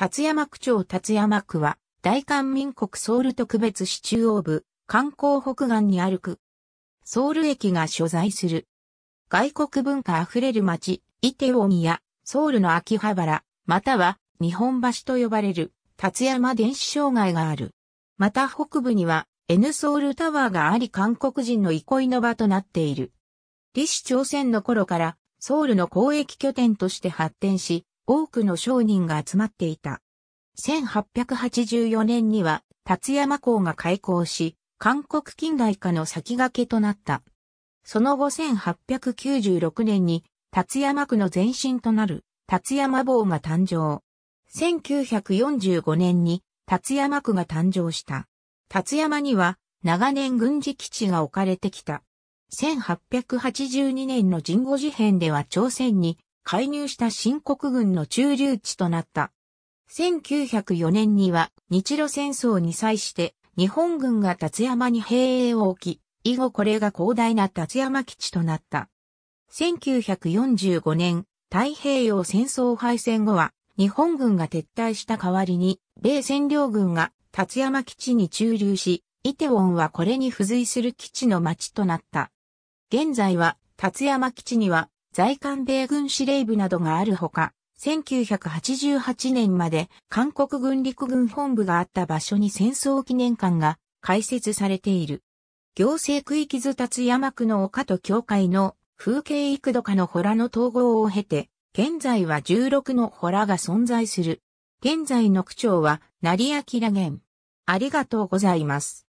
立山区長立山区は、大韓民国ソウル特別市中央部、観光北岸にある区。ソウル駅が所在する。外国文化あふれる街、イテウォンや、ソウルの秋葉原、または、日本橋と呼ばれる、立山電子障害がある。また北部には、N ソウルタワーがあり韓国人の憩いの場となっている。李氏朝鮮の頃から、ソウルの交易拠点として発展し、多くの商人が集まっていた。1884年には、達山港が開港し、韓国近代化の先駆けとなった。その後1896年に、達山区の前身となる、達山坊が誕生。1945年に、達山区が誕生した。達山には、長年軍事基地が置かれてきた。1882年の神護事変では朝鮮に介入した新国軍の駐留地となった。1904年には日露戦争に際して日本軍が達山に兵営を置き、以後これが広大な達山基地となった。1945年、太平洋戦争敗戦後は、日本軍が撤退した代わりに、米占領軍が達山基地に駐留し、イテウォンはこれに付随する基地の町となった。現在は、達山基地には在韓米軍司令部などがあるほか、1988年まで韓国軍陸軍本部があった場所に戦争記念館が開設されている。行政区域図達山区の丘と境界の風景幾度かの洞の統合を経て、現在は16の洞が存在する。現在の区長は成明源。ありがとうございます。